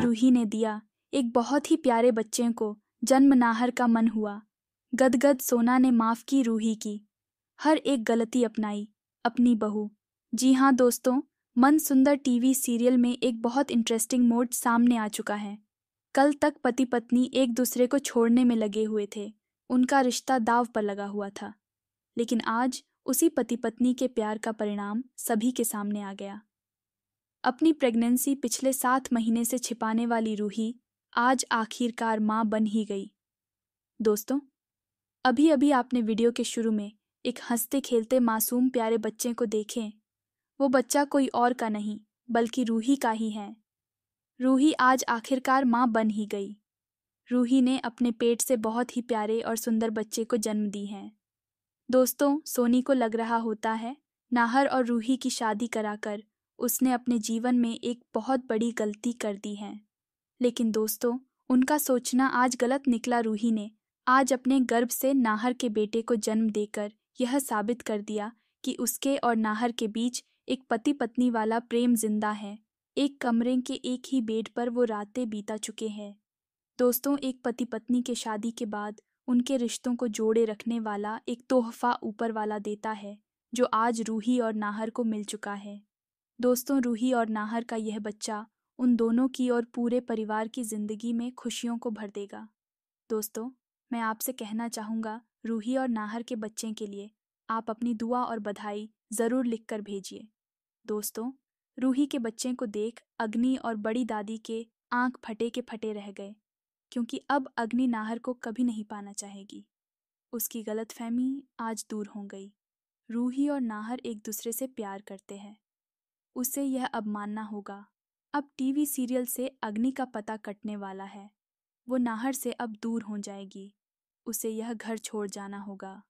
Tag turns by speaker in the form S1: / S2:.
S1: रूही ने दिया एक बहुत ही प्यारे बच्चे को जन्म नाहर का मन हुआ गदगद सोना ने माफ की रूही की हर एक गलती अपनाई अपनी बहू जी हाँ दोस्तों मन सुंदर टीवी सीरियल में एक बहुत इंटरेस्टिंग मोड सामने आ चुका है कल तक पति पत्नी एक दूसरे को छोड़ने में लगे हुए थे उनका रिश्ता दाव पर लगा हुआ था लेकिन आज उसी पति पत्नी के प्यार का परिणाम सभी के सामने आ गया अपनी प्रेगनेंसी पिछले सात महीने से छिपाने वाली रूही आज आखिरकार माँ बन ही गई दोस्तों अभी अभी आपने वीडियो के शुरू में एक हंसते खेलते मासूम प्यारे बच्चे को देखें वो बच्चा कोई और का नहीं बल्कि रूही का ही है रूही आज आखिरकार माँ बन ही गई रूही ने अपने पेट से बहुत ही प्यारे और सुंदर बच्चे को जन्म दी है दोस्तों सोनी को लग रहा होता है नाहर और रूही की शादी कराकर उसने अपने जीवन में एक बहुत बड़ी गलती कर दी है लेकिन दोस्तों उनका सोचना आज गलत निकला रूही ने आज अपने गर्भ से नाहर के बेटे को जन्म देकर यह साबित कर दिया कि उसके और नाहर के बीच एक पति पत्नी वाला प्रेम जिंदा है एक कमरे के एक ही बेड पर वो रातें बीता चुके हैं दोस्तों एक पति पत्नी के शादी के बाद उनके रिश्तों को जोड़े रखने वाला एक तोहफा ऊपर वाला देता है जो आज रूही और नाहर को मिल चुका है दोस्तों रूही और नाहर का यह बच्चा उन दोनों की और पूरे परिवार की ज़िंदगी में खुशियों को भर देगा दोस्तों मैं आपसे कहना चाहूँगा रूही और नाहर के बच्चे के लिए आप अपनी दुआ और बधाई ज़रूर लिख कर भेजिए दोस्तों रूही के बच्चे को देख अग्नि और बड़ी दादी के आंख फटे के फटे रह गए क्योंकि अब अग्नि नाहर को कभी नहीं पाना चाहेगी उसकी गलतफहमी आज दूर हो गई रूही और नाहर एक दूसरे से प्यार करते हैं उसे यह अब मानना होगा अब टीवी सीरियल से अग्नि का पता कटने वाला है वो नाहर से अब दूर हो जाएगी उसे यह घर छोड़ जाना होगा